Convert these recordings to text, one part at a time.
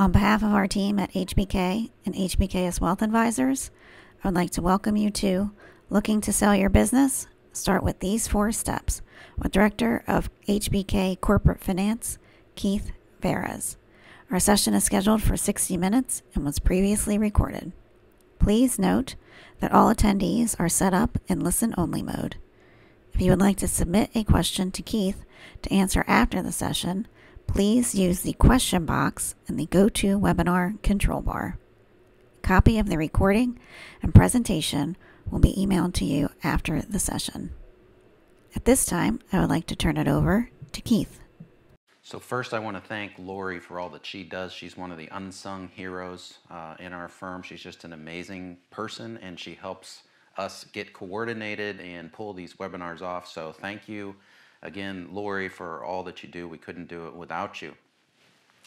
On behalf of our team at HBK and HBKS Wealth Advisors, I would like to welcome you to Looking to Sell Your Business. Start with these four steps with Director of HBK Corporate Finance, Keith Veras. Our session is scheduled for 60 minutes and was previously recorded. Please note that all attendees are set up in listen only mode. If you would like to submit a question to Keith to answer after the session, please use the question box in the GoToWebinar control bar. A copy of the recording and presentation will be emailed to you after the session. At this time, I would like to turn it over to Keith. So first I want to thank Lori for all that she does. She's one of the unsung heroes uh, in our firm. She's just an amazing person and she helps us get coordinated and pull these webinars off. So thank you. Again, Lori, for all that you do, we couldn't do it without you.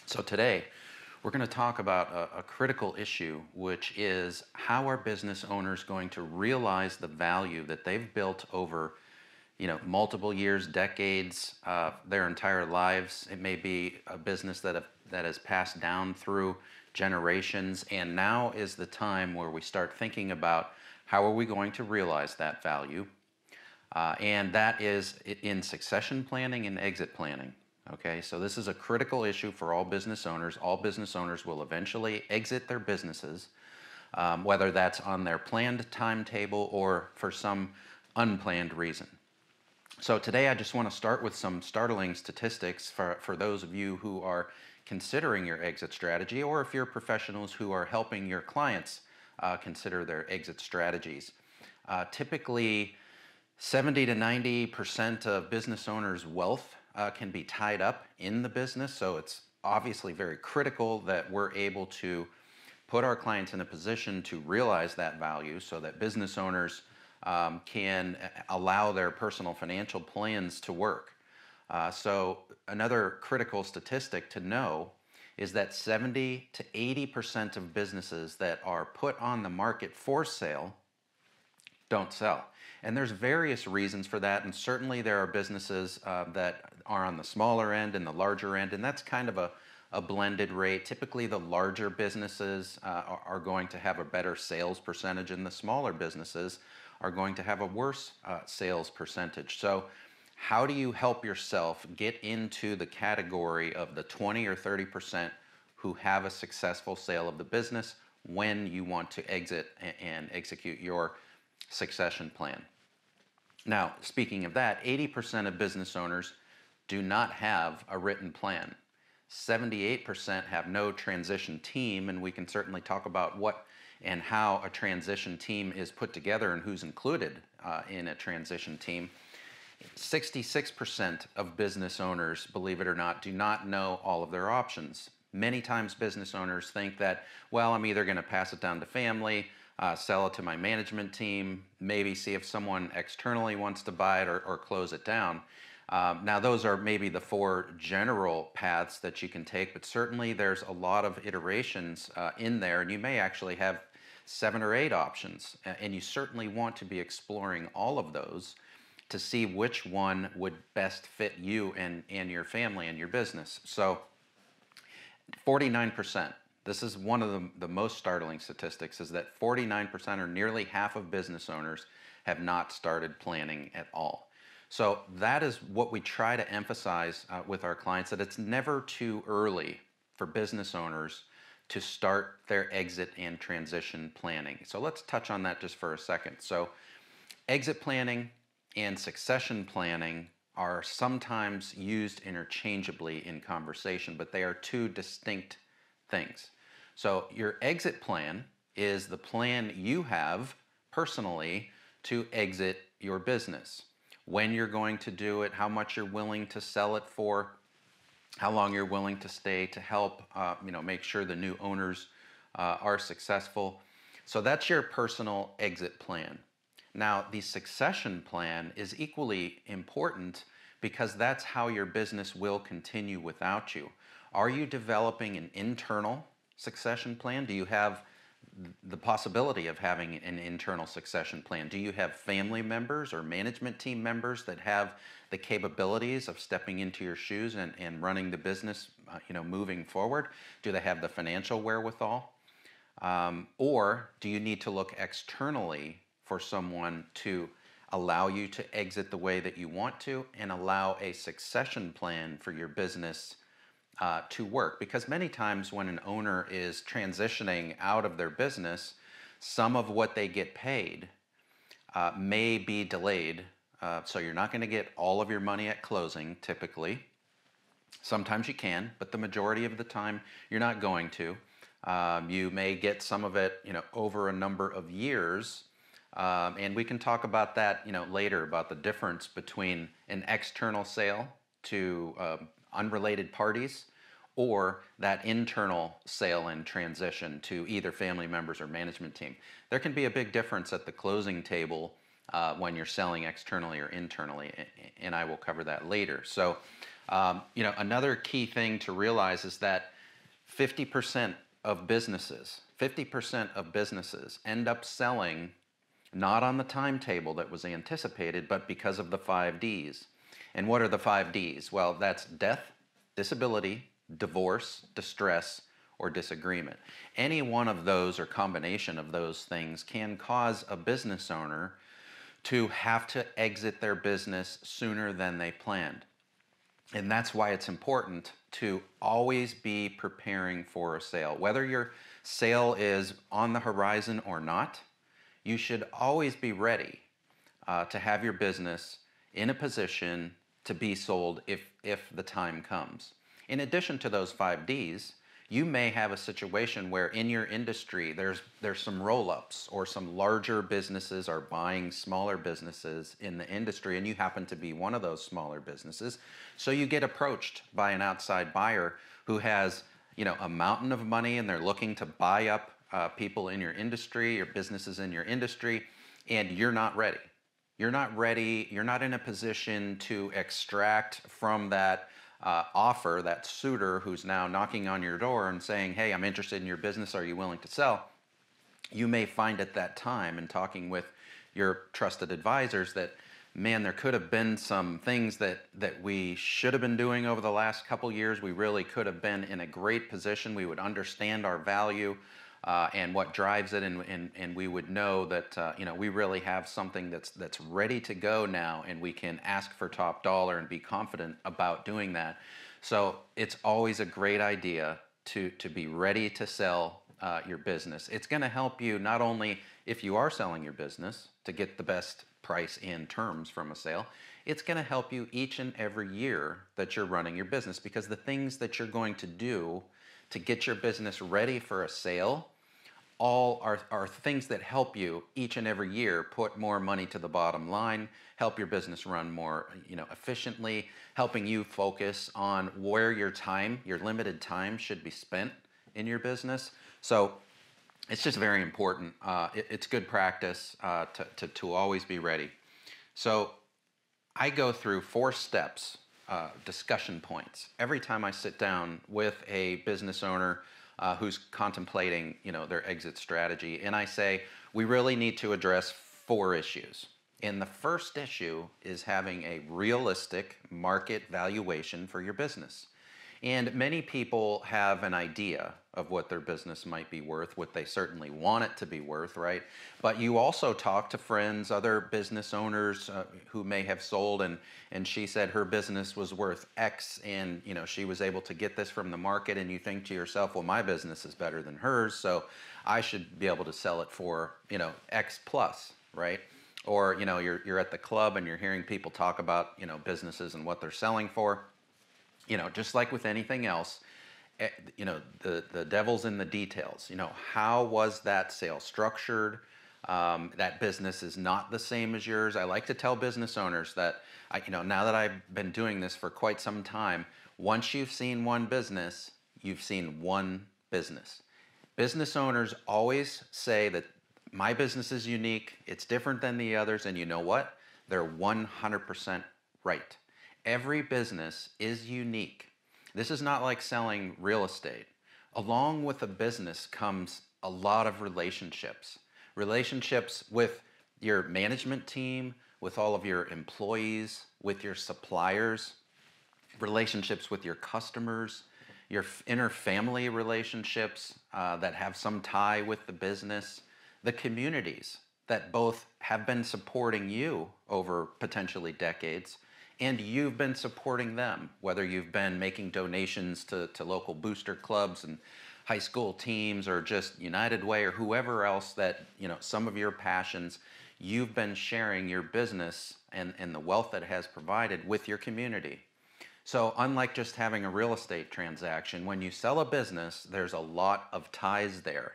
So today, we're going to talk about a, a, critical issue, which is how are business owners going to realize the value that they've built over, you know, multiple years, decades, uh, their entire lives. It may be a business that have, that has passed down through generations, and now is the time where we start thinking about how are we going to realize that value uh, and that is in succession planning and exit planning. Okay, so this is a critical issue for all business owners. All business owners will eventually exit their businesses, um, whether that's on their planned timetable or for some unplanned reason. So today I just want to start with some startling statistics for, for those of you who are considering your exit strategy or if you're professionals who are helping your clients uh, consider their exit strategies. Uh, typically, 70 to 90% of business owners' wealth uh, can be tied up in the business. So it's obviously very critical that we're able to put our clients in a position to realize that value so that business owners um, can uh, allow their personal financial plans to work. Uh, so, another critical statistic to know is that 70 to 80% of businesses that are put on the market for sale don't sell. And there's various reasons for that. And certainly there are businesses uh, that are on the smaller end and the larger end, and that's kind of a, a blended rate. Typically, the larger businesses uh, are, going to have a better sales percentage, and the smaller businesses are going to have a worse uh, sales percentage. So, how do you help yourself get into the category of the 20 or 30 percent who have a successful sale of the business when you want to exit and execute your succession plan? Now, speaking of that, 80% of business owners do not have a written plan. 78% have no transition team, and we can certainly talk about what and how a transition team is put together and who's included uh, in a transition team. 66% of business owners, believe it or not, do not know all of their options. Many times, business owners think that, well, I'm either going to pass it down to family, uh, sell it to my management team, maybe see if someone externally wants to buy it or, or close it down. Um, now, those are maybe the four general paths that you can take, but certainly there's a lot of iterations uh, in there, and you may actually have seven or eight options, and you certainly want to be exploring all of those to see which one would best fit you and, and your family and your business. So 49%. This is one of the, the most startling statistics is that 49% or nearly half of business owners have not started planning at all. So that is what we try to emphasize uh, with our clients that it's never too early for business owners to start their exit and transition planning. So let's touch on that just for a second. So exit planning and succession planning are sometimes used interchangeably in conversation, but they are two distinct things. So your exit plan is the plan you have personally to exit your business. When you're going to do it, how much you're willing to sell it for, how long you're willing to stay to help, uh, you know, make sure the new owners uh, are successful. So that's your personal exit plan. Now, the succession plan is equally important because that's how your business will continue without you. Are you developing an internal succession plan? Do you have the possibility of having an internal succession plan? Do you have family members or management team members that have the capabilities of stepping into your shoes and, and running the business, uh, you know, moving forward? Do they have the financial wherewithal? Um, or do you need to look externally for someone to allow you to exit the way that you want to and allow a succession plan for your business uh, to work. Because many times when an owner is transitioning out of their business, some of what they get paid uh, may be delayed. Uh, so you're not going to get all of your money at closing typically. Sometimes you can, but the majority of the time you're not going to. Um, you may get some of it, you know, over a number of years, um, and we can talk about that, you know, later about the difference between an external sale to um, unrelated parties or that internal sale and transition to either family members or management team. There can be a big difference at the closing table uh, when you're selling externally or internally, and I will cover that later. So, um, you know, another key thing to realize is that 50% of businesses, 50% of businesses end up selling not on the timetable that was anticipated, but because of the five Ds and what are the five Ds? Well, that's death, disability, divorce, distress, or disagreement. Any one of those or combination of those things can cause a business owner to have to exit their business sooner than they planned. And that's why it's important to always be preparing for a sale. Whether your sale is on the horizon or not, you should always be ready uh, to have your business in a position to be sold if, if the time comes. In addition to those five Ds, you may have a situation where in your industry there's there's some roll-ups or some larger businesses are buying smaller businesses in the industry and you happen to be one of those smaller businesses so you get approached by an outside buyer who has you know a mountain of money and they're looking to buy up uh, people in your industry or businesses in your industry and you're not ready you're not ready, you're not in a position to extract from that uh, offer, that suitor who's now knocking on your door and saying, hey, I'm interested in your business, are you willing to sell? You may find at that time in talking with your trusted advisors that man, there could have been some things that that we should have been doing over the last couple years. We really could have been in a great position. We would understand our value uh, and what drives it, and, and, and we would know that uh, you know we really have something that's that's ready to go now, and we can ask for top dollar and be confident about doing that. So it's always a great idea to to be ready to sell uh, your business. It's going to help you not only if you are selling your business to get the best price in terms from a sale. It's going to help you each and every year that you're running your business because the things that you're going to do to get your business ready for a sale all are, are things that help you each and every year put more money to the bottom line, help your business run more you know, efficiently, helping you focus on where your time, your limited time should be spent in your business. So it's just very important. Uh, it, it's good practice uh, to, to, to always be ready. So I go through four steps, uh, discussion points, every time I sit down with a business owner uh, who's contemplating you know, their exit strategy. And I say, we really need to address four issues. And the first issue is having a realistic market valuation for your business. And many people have an idea of what their business might be worth, what they certainly want it to be worth, right? But you also talk to friends, other business owners uh, who may have sold, and and she said her business was worth X, and you know she was able to get this from the market, and you think to yourself, well, my business is better than hers, so I should be able to sell it for you know X plus, right? Or you know you're you're at the club and you're hearing people talk about you know businesses and what they're selling for you know, just like with anything else, eh, you know, the, the devil's in the details. You know, how was that sale structured? Um, that business is not the same as yours. I like to tell business owners that, I, you know, now that I've been doing this for quite some time, once you've seen one business, you've seen one business. Business owners always say that my business is unique, it's different than the others, and you know what? They're 100% right. Every business is unique. This is not like selling real estate. Along with a business comes a lot of relationships relationships with your management team, with all of your employees, with your suppliers, relationships with your customers, your inner family relationships uh, that have some tie with the business, the communities that both have been supporting you over potentially decades and you've been supporting them, whether you've been making donations to, to local booster clubs and high school teams or just United Way or whoever else that, you know, some of your passions, you've been sharing your business and, and the wealth that it has provided with your community. So, unlike just having a real estate transaction, when you sell a business, there's a lot of ties there.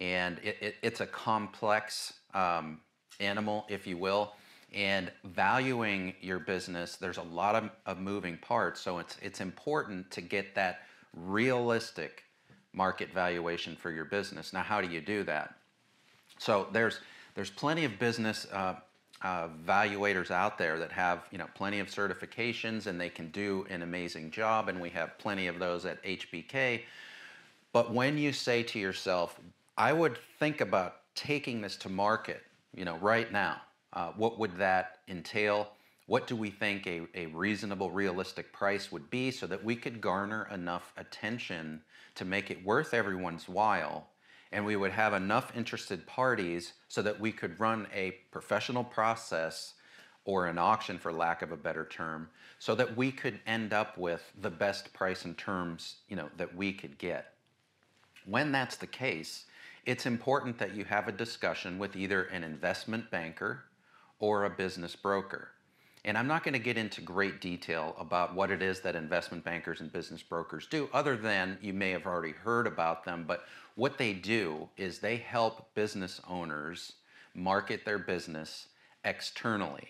And it, it, it's a complex um, animal, if you will and valuing your business, there's a lot of, of moving parts. So it's, it's important to get that realistic market valuation for your business. Now, how do you do that? So there's, there's plenty of business uh, uh, valuators out there that have you know plenty of certifications and they can do an amazing job and we have plenty of those at HBK but when you say to yourself I would think about taking this to market you know right now uh, what would that entail? What do we think a, a reasonable, realistic price would be so that we could garner enough attention to make it worth everyone's while? And we would have enough interested parties so that we could run a professional process or an auction, for lack of a better term, so that we could end up with the best price and terms you know, that we could get. When that's the case, it's important that you have a discussion with either an investment banker or a business broker. And I'm not going to get into great detail about what it is that investment bankers and business brokers do, other than you may have already heard about them. But what they do is they help business owners market their business externally.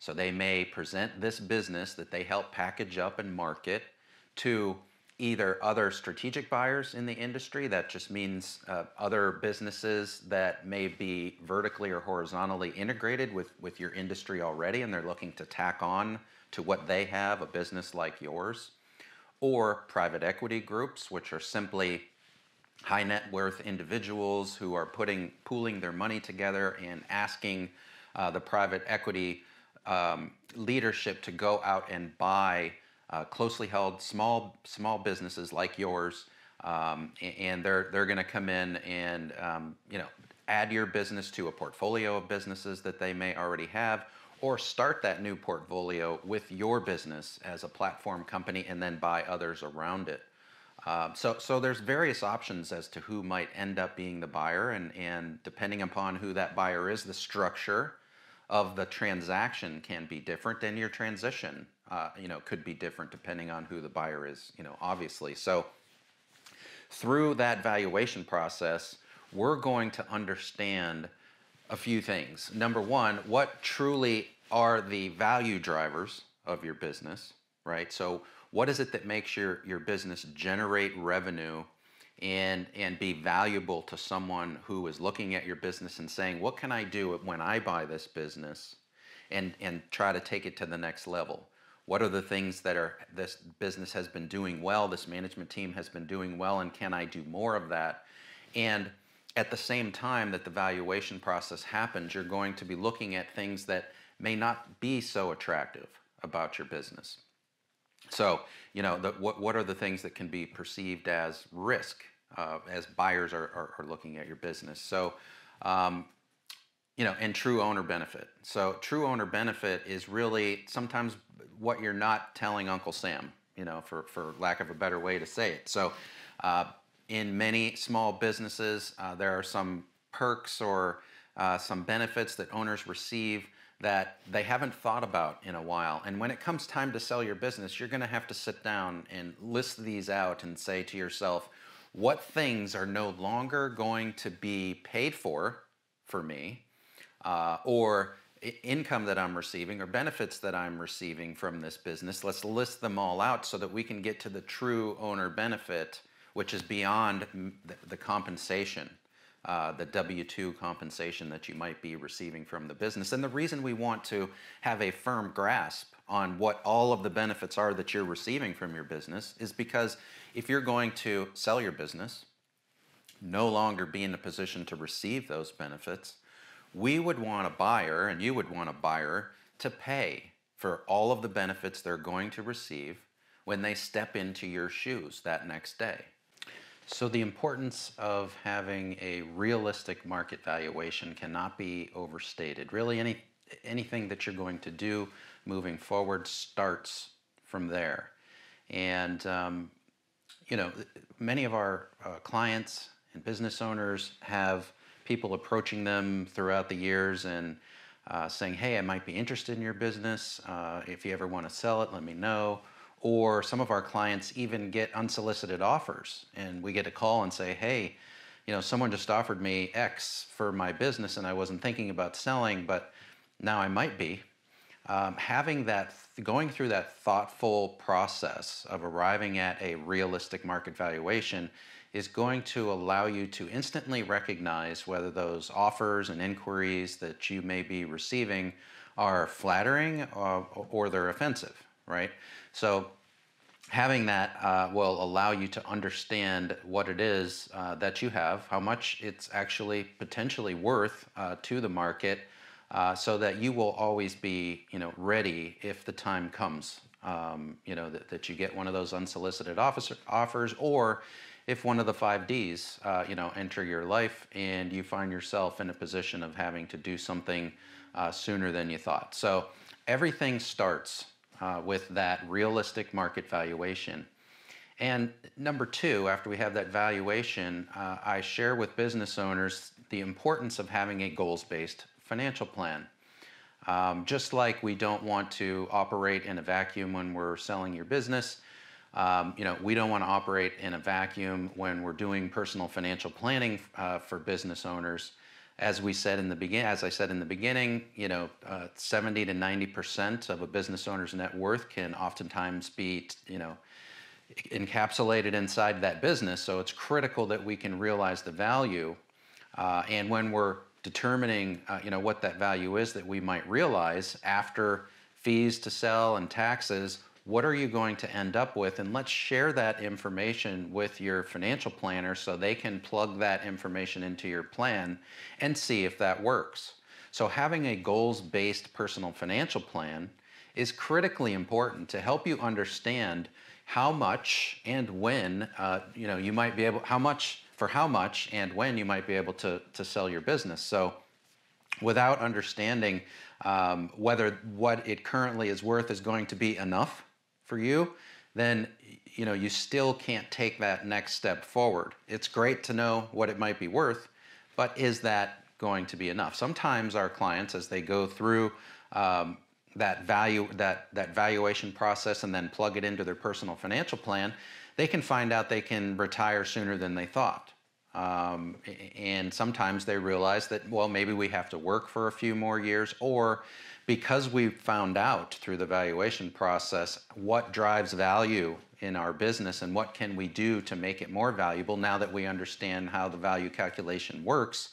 So they may present this business that they help package up and market to either other strategic buyers in the industry, that just means uh, other businesses that may be vertically or horizontally integrated with, with your industry already and they're looking to tack on to what they have, a business like yours, or private equity groups, which are simply high net worth individuals who are putting pooling their money together and asking uh, the private equity um, leadership to go out and buy uh, closely held small small businesses like yours, um, and they're they're going to come in and um, you know add your business to a portfolio of businesses that they may already have, or start that new portfolio with your business as a platform company, and then buy others around it. Uh, so, so there's various options as to who might end up being the buyer, and, and depending upon who that buyer is, the structure of the transaction can be different, and your transition uh, you know, could be different depending on who the buyer is, you know, obviously. So through that valuation process, we're going to understand a few things. Number one, what truly are the value drivers of your business, right? So what is it that makes your, your business generate revenue and, and be valuable to someone who is looking at your business and saying, what can I do when I buy this business and, and try to take it to the next level? what are the things that are this business has been doing well, this management team has been doing well, and can I do more of that? And at the same time that the valuation process happens, you're going to be looking at things that may not be so attractive about your business. So, you know, the, what, what are the things that can be perceived as risk uh, as buyers are, are, are, looking at your business? So, um, you know, and true owner benefit. So true owner benefit is really sometimes what you're not telling Uncle Sam, you know, for, for lack of a better way to say it. So uh, in many small businesses, uh, there are some perks or uh, some benefits that owners receive that they haven't thought about in a while. And when it comes time to sell your business, you're going to have to sit down and list these out and say to yourself, what things are no longer going to be paid for for me uh, or income that I'm receiving or benefits that I'm receiving from this business. Let's list them all out so that we can get to the true owner benefit, which is beyond the compensation, uh, the W 2 compensation that you might be receiving from the business. And the reason we want to have a firm grasp on what all of the benefits are that you're receiving from your business is because if you're going to sell your business, no longer be in a position to receive those benefits, we would want a buyer, and you would want a buyer, to pay for all of the benefits they're going to receive when they step into your shoes that next day. So, the importance of having a realistic market valuation cannot be overstated. Really, any, anything that you're going to do moving forward starts from there. And, um, you know, many of our uh, clients and business owners have people approaching them throughout the years and uh, saying, hey, I might be interested in your business. Uh, if you ever want to sell it, let me know. Or some of our clients even get unsolicited offers, and we get a call and say, hey, you know, someone just offered me X for my business, and I wasn't thinking about selling, but now I might be. Um, having that, going through that thoughtful process of arriving at a realistic market valuation is going to allow you to instantly recognize whether those offers and inquiries that you may be receiving are flattering or, uh, or they're offensive, right? So having that uh, will allow you to understand what it is uh, that you have, how much it's actually potentially worth uh, to the market, uh, so that you will always be, you know, ready if the time comes. Um, you know that, that you get one of those unsolicited officer, offers, or if one of the five D's, uh, you know, enter your life and you find yourself in a position of having to do something uh, sooner than you thought. So everything starts uh, with that realistic market valuation. And number two, after we have that valuation, uh, I share with business owners the importance of having a goals-based financial plan. Um, just like we don't want to operate in a vacuum when we're selling your business, um, you know, we don't want to operate in a vacuum when we're doing personal financial planning uh, for business owners. As we said in the begin, as I said in the beginning, you know, uh, 70 to 90 percent of a business owner's net worth can oftentimes be, you know, encapsulated inside that business. So it's critical that we can realize the value. Uh, and when we're determining, uh, you know, what that value is that we might realize after fees to sell and taxes, what are you going to end up with? And let's share that information with your financial planner so they can plug that information into your plan and see if that works. So, having a goals based personal financial plan is critically important to help you understand how much and when uh, you know you might be able how much for how much and when you might be able to to sell your business so without understanding um, whether what it currently is worth is going to be enough for you, then you know you still can't take that next step forward. It's great to know what it might be worth, but is that going to be enough? Sometimes our clients, as they go through um, that value that that valuation process and then plug it into their personal financial plan, they can find out they can retire sooner than they thought. Um, and sometimes they realize that well maybe we have to work for a few more years or because we found out through the valuation process what drives value in our business and what can we do to make it more valuable now that we understand how the value calculation works,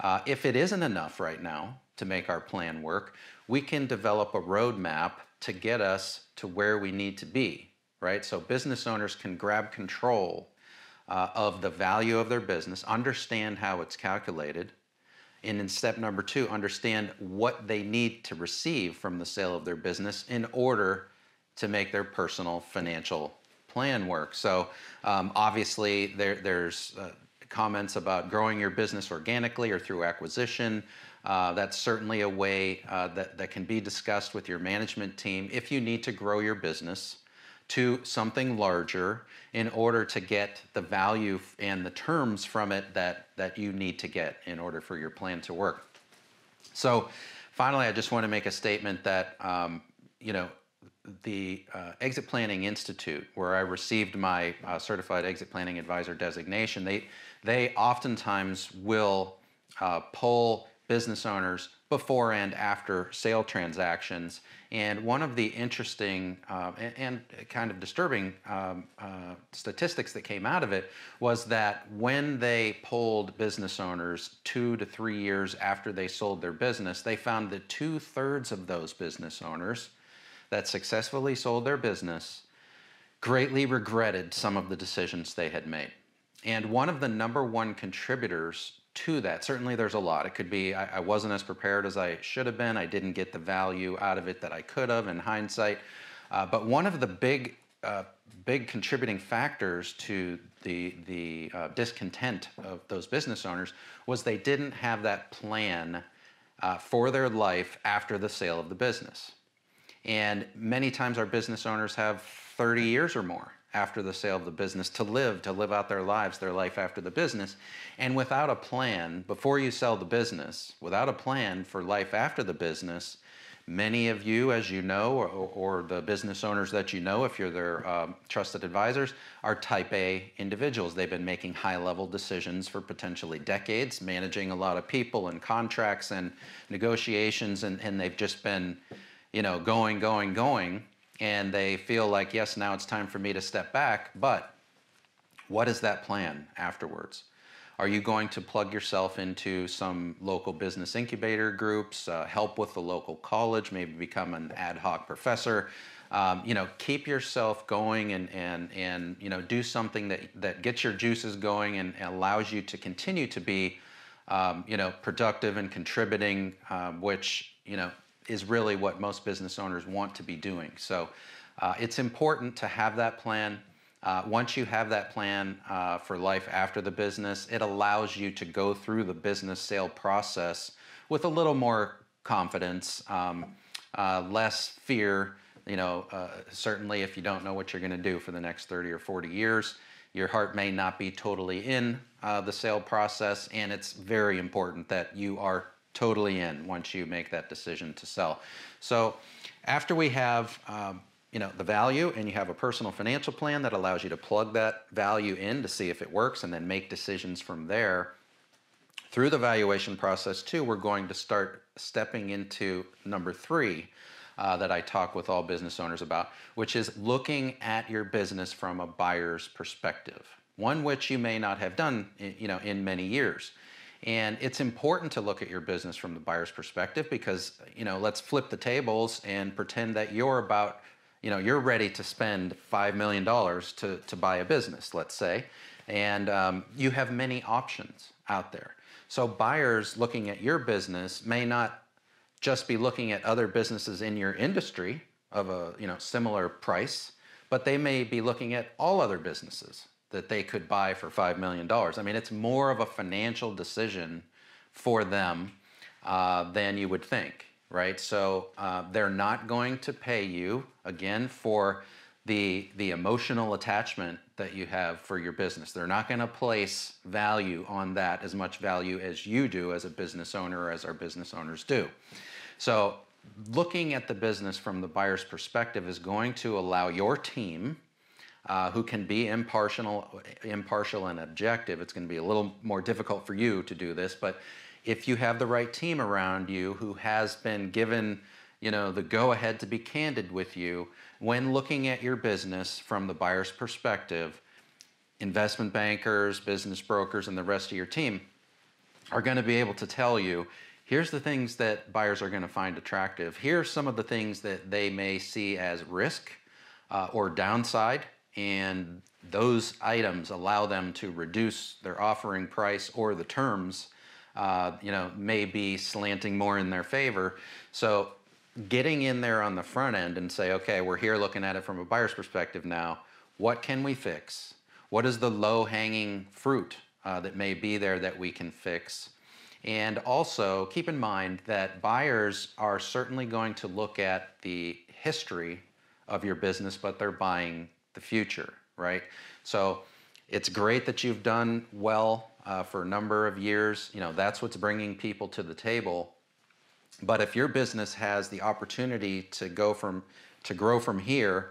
uh, if it isn't enough right now to make our plan work, we can develop a roadmap to get us to where we need to be, right? So business owners can grab control uh, of the value of their business, understand how it's calculated, and in step number two, understand what they need to receive from the sale of their business in order to make their personal financial plan work. So um, obviously there, there's uh, comments about growing your business organically or through acquisition. Uh, that's certainly a way uh, that, that can be discussed with your management team if you need to grow your business to something larger in order to get the value and the terms from it that, that you need to get in order for your plan to work. So finally, I just want to make a statement that, um, you know, the uh, Exit Planning Institute, where I received my uh, certified exit planning advisor designation, they, they oftentimes will uh, pull business owners before and after sale transactions and one of the interesting uh, and, and, kind of disturbing um, uh, statistics that came out of it was that when they polled business owners two to three years after they sold their business, they found that two thirds of those business owners that successfully sold their business greatly regretted some of the decisions they had made. And one of the number one contributors to that. Certainly, there's a lot. It could be I, I, wasn't as prepared as I should have been. I didn't get the value out of it that I could have in hindsight. Uh, but one of the big, uh, big contributing factors to the the uh, discontent of those business owners was they didn't have that plan uh, for their life after the sale of the business. And many times, our business owners have 30 years or more after the sale of the business, to live, to live out their lives, their life after the business. And without a plan, before you sell the business, without a plan for life after the business, many of you, as you know, or, or the business owners that you know, if you're their um, trusted advisors, are type A individuals. They've been making high level decisions for potentially decades, managing a lot of people and contracts and negotiations, and, and they've just been, you know, going, going, going and they feel like, yes, now it's time for me to step back, but what is that plan afterwards? Are you going to plug yourself into some local business incubator groups, uh, help with the local college, maybe become an ad hoc professor? Um, you know, keep yourself going and, and, and you know, do something that, that gets your juices going and, allows you to continue to be, um, you know, productive and contributing, um, which, you know, is really what most business owners want to be doing. So uh, it's important to have that plan. Uh, once you have that plan uh, for life after the business, it allows you to go through the business sale process with a little more confidence, um, uh, less fear. You know, uh, certainly if you don't know what you're going to do for the next 30 or 40 years, your heart may not be totally in uh, the sale process, and it's very important that you are totally in once you make that decision to sell. So after we have um, you know the value and you have a personal financial plan that allows you to plug that value in to see if it works and then make decisions from there through the valuation process too we're going to start stepping into number three uh, that i talk with all business owners about which is looking at your business from a buyer's perspective one which you may not have done eh, you know in many years and it's important to look at your business from the buyer's perspective because, you know, let's flip the tables and pretend that you're about, you know, you're ready to spend $5 million to, to buy a business, let's say. And um, you have many options out there. So buyers looking at your business may not just be looking at other businesses in your industry of a, you know, similar price, but they may be looking at all other businesses that they could buy for $5 million. I mean, it's more of a financial decision for them uh, than you would think, right? So uh, they're not going to pay you, again, for the, the emotional attachment that you have for your business. They're not going to place value on that as much value as you do as a business owner, as our business owners do. So looking at the business from the buyer's perspective is going to allow your team uh, who can be impartial, impartial and objective. It's going to be a little more difficult for you to do this, but if you have the right team around you who has been given you know the go ahead to be candid with you when looking at your business from the buyer's perspective investment bankers business brokers and the rest of your team are going to be able to tell you here's the things that buyers are going to find attractive here's some of the things that they may see as risk uh, or downside and those items allow them to reduce their offering price or the terms, uh, you know, may be slanting more in their favor. So getting in there on the front end and say, okay, we're here looking at it from a buyer's perspective now. What can we fix? What is the low hanging fruit uh, that may be there that we can fix? And also keep in mind that buyers are certainly going to look at the history of your business, but they're buying the future, right? So it's great that you've done well uh, for a number of years. You know, that's what's bringing people to the table. But if your business has the opportunity to go from, to grow from here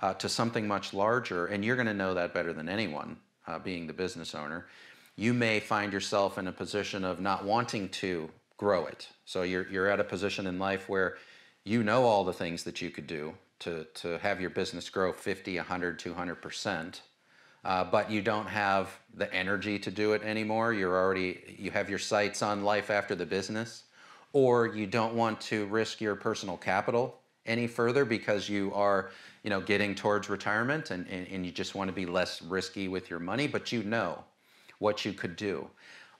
uh, to something much larger, and you're going to know that better than anyone, uh, being the business owner, you may find yourself in a position of not wanting to grow it. So you're, you're at a position in life where you know all the things that you could do, to, to have your business grow 50, 100, 200%. Uh, but you don't have the energy to do it anymore. You're already, you have your sights on life after the business, or you don't want to risk your personal capital any further because you are, you know, getting towards retirement and, and, and you just want to be less risky with your money, but you know what you could do.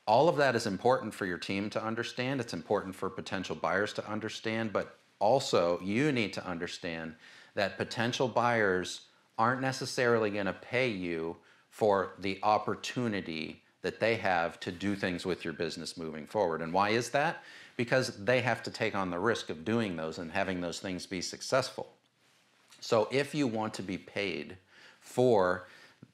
All of that is important for your team to understand. It's important for potential buyers to understand, but also you need to understand that potential buyers aren't necessarily going to pay you for the opportunity that they have to do things with your business moving forward. And why is that? Because they have to take on the risk of doing those and having those things be successful. So if you want to be paid for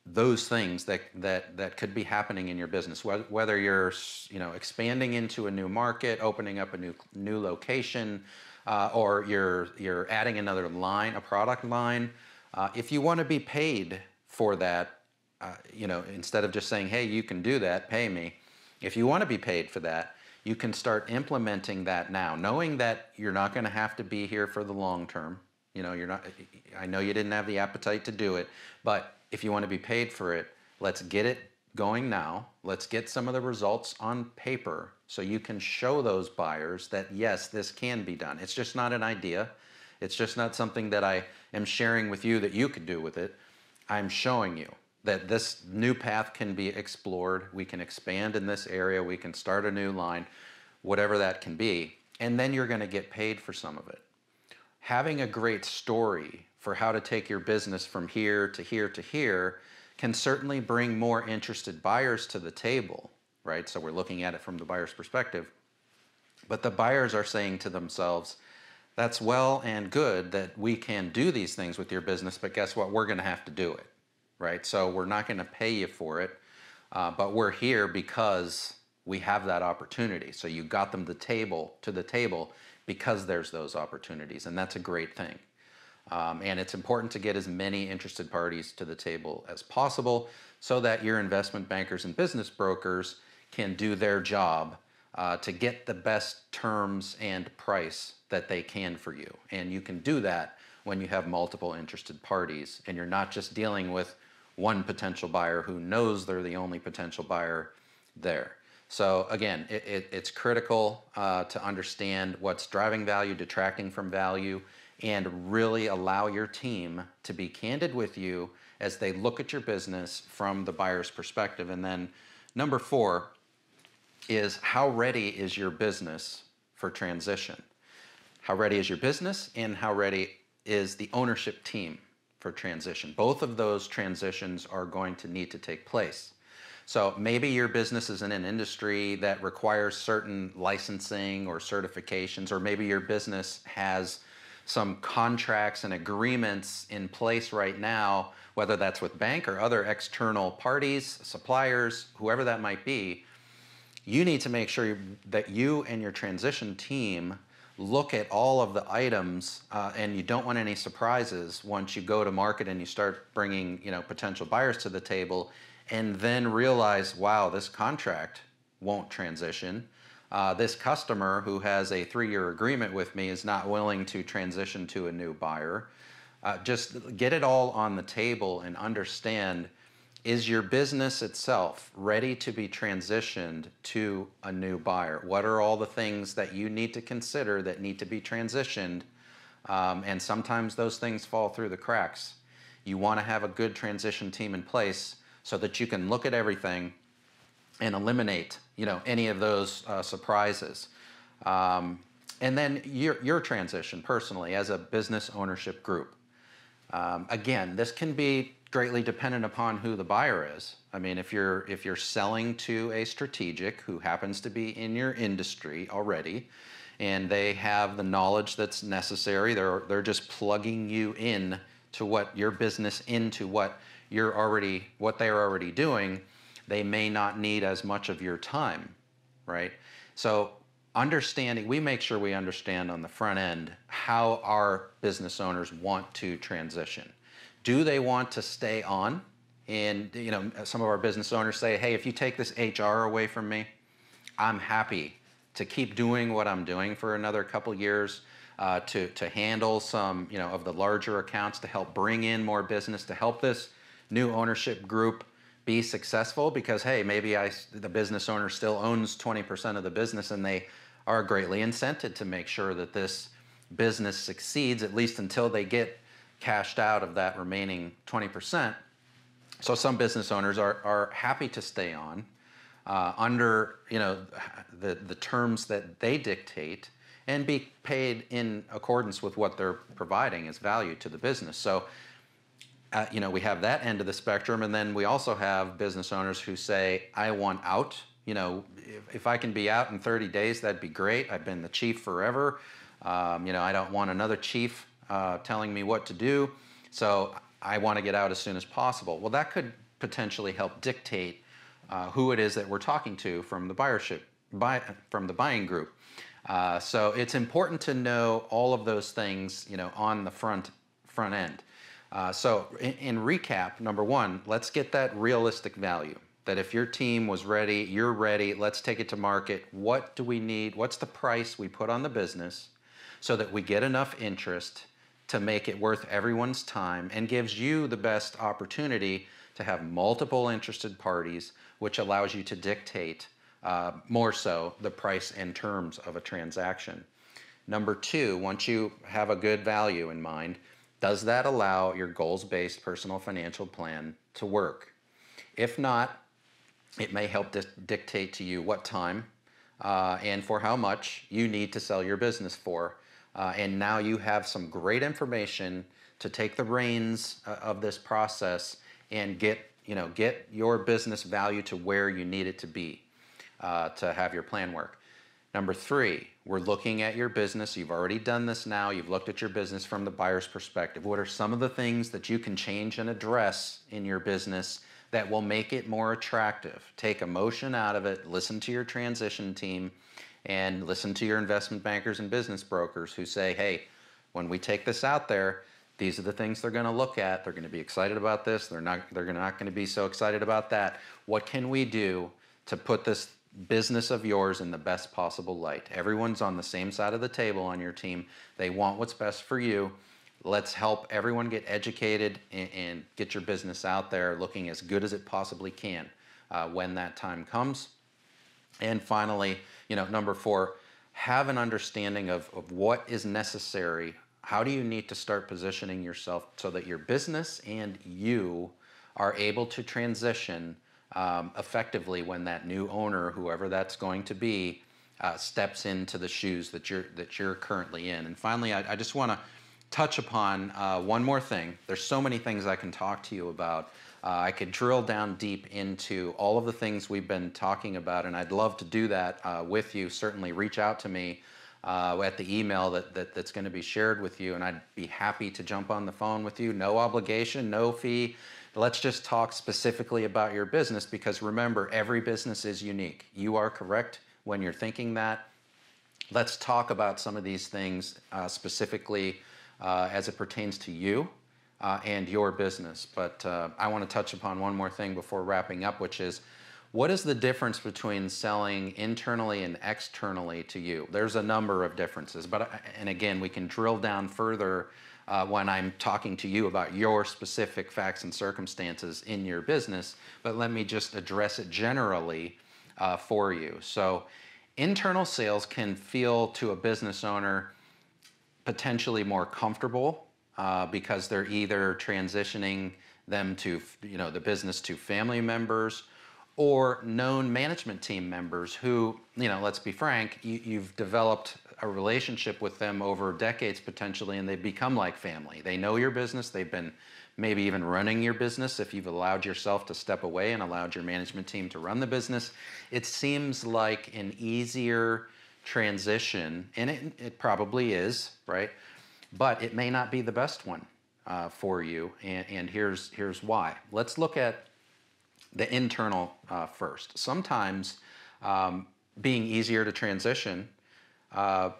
those things that, that, that could be happening in your business, whether you're you know, expanding into a new market, opening up a new, new location, uh, or you're, you're adding another line, a product line, uh, if you want to be paid for that, uh, you know, instead of just saying, hey, you can do that, pay me, if you want to be paid for that, you can start implementing that now, knowing that you're not going to have to be here for the long term. You know, you're not, I know you didn't have the appetite to do it, but if you want to be paid for it, let's get it going now. Let's get some of the results on paper so you can show those buyers that yes, this can be done. It's just not an idea. It's just not something that I am sharing with you that you could do with it. I'm showing you that this new path can be explored. We can expand in this area. We can start a new line, whatever that can be. And then you're going to get paid for some of it. Having a great story for how to take your business from here to here to here can certainly bring more interested buyers to the table, right? So we're looking at it from the buyer's perspective. But the buyers are saying to themselves, that's well and good that we can do these things with your business, but guess what? We're going to have to do it, right? So we're not going to pay you for it, uh, but we're here because we have that opportunity. So you got them the table to the table because there's those opportunities, and that's a great thing. Um, and it's important to get as many interested parties to the table as possible so that your investment bankers and business brokers can do their job uh, to get the best terms and price that they can for you. And you can do that when you have multiple interested parties and you're not just dealing with one potential buyer who knows they're the only potential buyer there. So again, it, it, it's critical uh, to understand what's driving value, detracting from value, and really allow your team to be candid with you as they look at your business from the buyer's perspective. And then number four is how ready is your business for transition? How ready is your business and how ready is the ownership team for transition? Both of those transitions are going to need to take place. So maybe your business is in an industry that requires certain licensing or certifications, or maybe your business has some contracts and agreements in place right now, whether that's with bank or other external parties, suppliers, whoever that might be, you need to make sure that you and your transition team look at all of the items uh, and you don't want any surprises once you go to market and you start bringing you know potential buyers to the table and then realize wow this contract won't transition uh, this customer who has a three year agreement with me is not willing to transition to a new buyer. Uh, just get it all on the table and understand is your business itself ready to be transitioned to a new buyer? What are all the things that you need to consider that need to be transitioned? Um, and sometimes those things fall through the cracks. You want to have a good transition team in place so that you can look at everything and eliminate you know any of those uh, surprises. Um, and then your, your transition personally as a business ownership group. Um, again, this can be greatly dependent upon who the buyer is. I mean, if you're if you're selling to a strategic who happens to be in your industry already, and they have the knowledge that's necessary, they're they're just plugging you in to what your business into what you're already what they're already doing they may not need as much of your time, right? So understanding, we make sure we understand on the front end how our business owners want to transition. Do they want to stay on? And you know, some of our business owners say, "Hey, if you take this HR away from me, I'm happy to keep doing what I'm doing for another couple years." Uh, to, to handle some you know, of the larger accounts, to help bring in more business, to help this new ownership group be successful because hey, maybe I the business owner still owns 20% of the business and they are greatly incented to make sure that this business succeeds at least until they get cashed out of that remaining 20%. So some business owners are, are happy to stay on uh, under you know the, the terms that they dictate and be paid in accordance with what they're providing as value to the business. So uh, you know, we have that end of the spectrum, and then we also have business owners who say, "I want out." You know, if, if I can be out in 30 days, that'd be great. I've been the chief forever. Um, you know, I don't want another chief uh, telling me what to do. So I want to get out as soon as possible. Well, that could potentially help dictate uh, who it is that we're talking to from the buyership, buy, from the buying group. Uh, so it's important to know all of those things, you know, on the front front end. Uh, so in, in recap, number one, let's get that realistic value. That if your team was ready, you're ready, let's take it to market. What do we need? What's the price we put on the business so that we get enough interest to make it worth everyone's time and gives you the best opportunity to have multiple interested parties, which allows you to dictate uh, more so the price and terms of a transaction. Number two, once you have a good value in mind, does that allow your goals based personal financial plan to work? If not, it may help dictate to you what time uh, and for how much you need to sell your business for. Uh, and now you have some great information to take the reins uh, of this process and get you know get your business value to where you need it to be uh, to have your plan work. Number three, we're looking at your business. You've already done this now. You've looked at your business from the buyer's perspective. What are some of the things that you can change and address in your business that will make it more attractive? Take emotion out of it, listen to your transition team, and listen to your investment bankers and business brokers who say, hey, when we take this out there, these are the things they're going to look at. They're going to be excited about this. They're not, they're not going to be so excited about that. What can we do to put this business of yours in the best possible light. Everyone's on the same side of the table on your team. They want what's best for you. Let's help everyone get educated and, and get your business out there looking as good as it possibly can uh, when that time comes. And finally, you know, number four, have an understanding of, of what is necessary. How do you need to start positioning yourself so that your business and you are able to transition um, effectively when that new owner, whoever that's going to be, uh, steps into the shoes that you're that you're currently in. And finally, I, I just want to touch upon uh, one more thing. There's so many things I can talk to you about. Uh, I could drill down deep into all of the things we've been talking about, and I'd love to do that uh, with you. Certainly, reach out to me uh, at the email that, that that's going to be shared with you, and I'd be happy to jump on the phone with you. No obligation, no fee. Let's just talk specifically about your business because remember, every business is unique. You are correct when you're thinking that. Let's talk about some of these things uh, specifically uh, as it pertains to you uh, and your business. But uh, I want to touch upon one more thing before wrapping up, which is what is the difference between selling internally and externally to you? There's a number of differences, but uh, and again, we can drill down further uh, when I'm talking to you about your specific facts and circumstances in your business, but let me just address it generally uh, for you. So, internal sales can feel to a business owner potentially more comfortable uh, because they're either transitioning them to you know the business to family members or known management team members who you know let's be frank you, have developed a relationship with them over decades potentially, and they become like family. They know your business, they've been maybe even running your business if you've allowed yourself to step away and allowed your management team to run the business. It seems like an easier transition, and it, it probably is, right? But it may not be the best one uh, for you, and, and, here's, here's why. Let's look at the internal uh, first. Sometimes um, being easier to transition uh,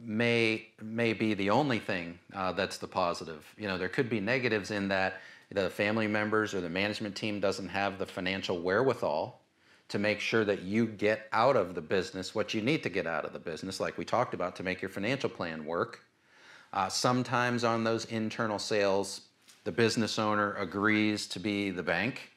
may may be the only thing uh, that's the positive. You know, there could be negatives in that the family members or the management team doesn't have the financial wherewithal to make sure that you get out of the business what you need to get out of the business, like we talked about, to make your financial plan work. Uh, sometimes on those internal sales, the business owner agrees to be the bank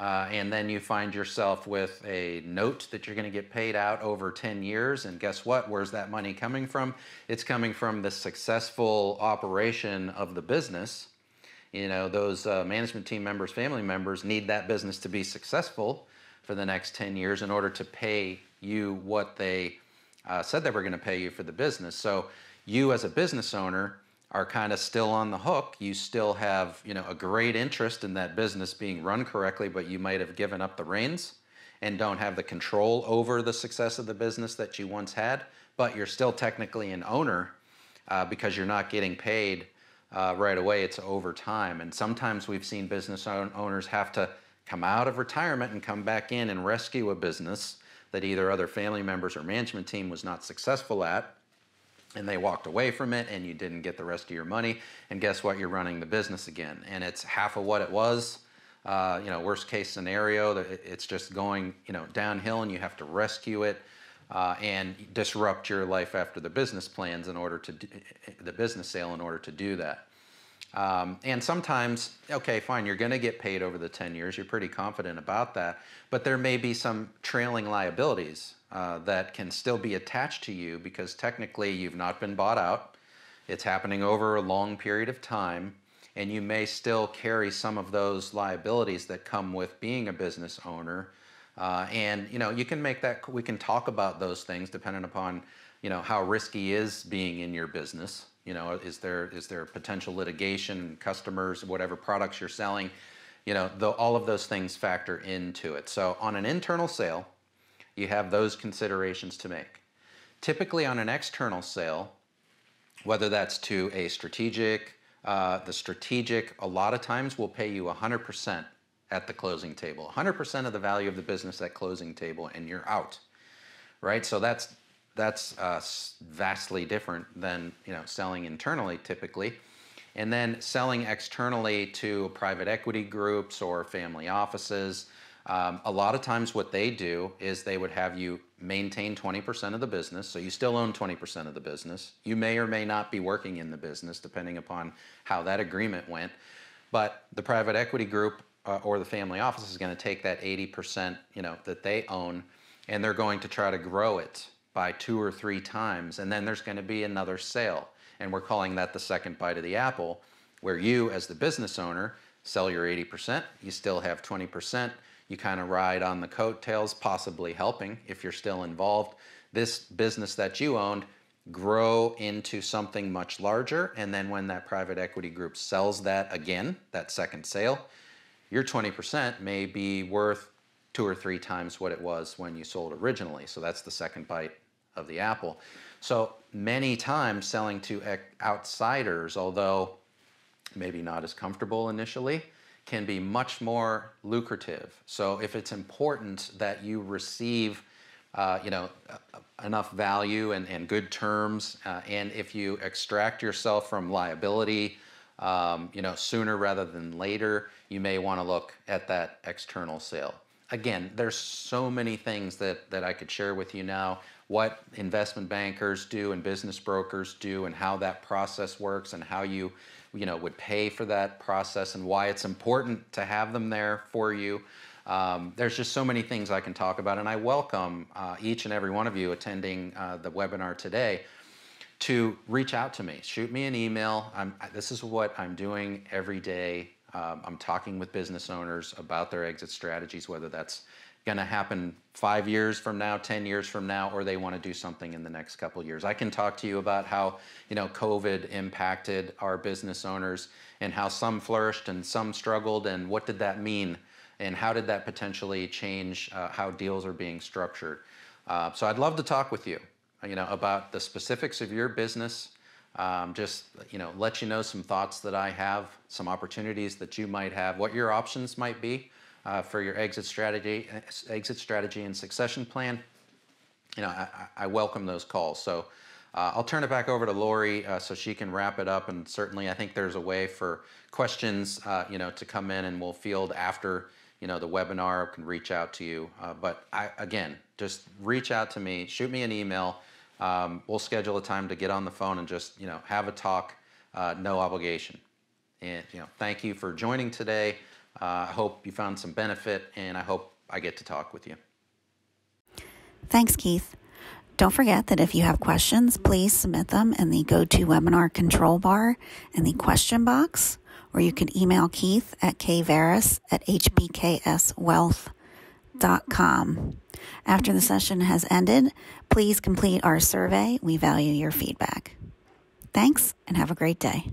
uh, and then you find yourself with a note that you're going to get paid out over 10 years. And guess what? Where's that money coming from? It's coming from the successful operation of the business. You know, those uh, management team members, family members need that business to be successful for the next 10 years in order to pay you what they uh, said they were going to pay you for the business. So, you as a business owner are kind of still on the hook. You still have, you know, a great interest in that business being run correctly, but you might have given up the reins and don't have the control over the success of the business that you once had, but you're still technically an owner uh, because you're not getting paid uh, right away. It's over time. And sometimes we've seen business owners have to come out of retirement and come back in and rescue a business that either other family members or management team was not successful at and they walked away from it and you didn't get the rest of your money and guess what you're running the business again and it's half of what it was uh, you know worst case scenario it's just going you know downhill and you have to rescue it uh, and disrupt your life after the business plans in order to do, the business sale in order to do that um, and sometimes, okay, fine, you're going to get paid over the 10 years. You're pretty confident about that. But there may be some trailing liabilities uh, that can still be attached to you because technically you've not been bought out. It's happening over a long period of time, and you may still carry some of those liabilities that come with being a business owner. Uh, and you know, you can make that. We can talk about those things depending upon you know how risky is being in your business. You know, is there is there potential litigation, customers, whatever products you're selling? You know, the, all of those things factor into it. So on an internal sale, you have those considerations to make. Typically on an external sale, whether that's to a strategic, uh, the strategic a lot of times will pay you 100% at the closing table, 100% of the value of the business at closing table and you're out, right? So that's, that's uh, vastly different than you know selling internally typically. And then selling externally to private equity groups or family offices, um, a lot of times, what they do is they would have you maintain 20% of the business, so you still own 20% of the business. You may or may not be working in the business, depending upon how that agreement went. But the private equity group uh, or the family office is going to take that 80%, you know, that they own, and they're going to try to grow it by two or three times, and then there's going to be another sale, and we're calling that the second bite of the apple, where you, as the business owner, sell your 80%, you still have 20% you kind of ride on the coattails, possibly helping if you're still involved. This business that you owned grow into something much larger. And then when that private equity group sells that again, that second sale, your 20% may be worth two or three times what it was when you sold originally. So that's the second bite of the apple. So many times selling to outsiders, although maybe not as comfortable initially, can be much more lucrative. So if it's important that you receive uh, you know, uh, enough value and, and good terms, uh, and if you extract yourself from liability, um, you know, sooner rather than later, you may want to look at that external sale. Again, there's so many things that, that I could share with you now, what investment bankers do and business brokers do and how that process works and how you you know, would pay for that process and why it's important to have them there for you. Um, there's just so many things I can talk about, and I welcome uh, each and every one of you attending uh, the webinar today to reach out to me. Shoot me an email. I'm, this is what I'm doing every day. Um, I'm talking with business owners about their exit strategies, whether that's going to happen five years from now, 10 years from now, or they want to do something in the next couple years. I can talk to you about how, you know, COVID impacted our business owners and how some flourished and some struggled and what did that mean and how did that potentially change uh, how deals are being structured. Uh, so I'd love to talk with you, you know, about the specifics of your business. Um, just you know, let you know some thoughts that I have, some opportunities that you might have, what your options might be, uh, for your exit strategy, exit strategy and succession plan, you know, I, I welcome those calls. So uh, I'll turn it back over to Lori uh, so she can wrap it up. And certainly, I think there's a way for questions, uh, you know, to come in and we'll field after, you know, the webinar can reach out to you. Uh, but I, again, just reach out to me, shoot me an email. Um, we'll schedule a time to get on the phone and just, you know, have a talk, uh, no obligation. And, you know, thank you for joining today. Uh, I hope you found some benefit, and I hope I get to talk with you. Thanks, Keith. Don't forget that if you have questions, please submit them in the GoToWebinar control bar in the question box, or you can email Keith at kvaris at hbkswealth.com. After the session has ended, please complete our survey. We value your feedback. Thanks and have a great day.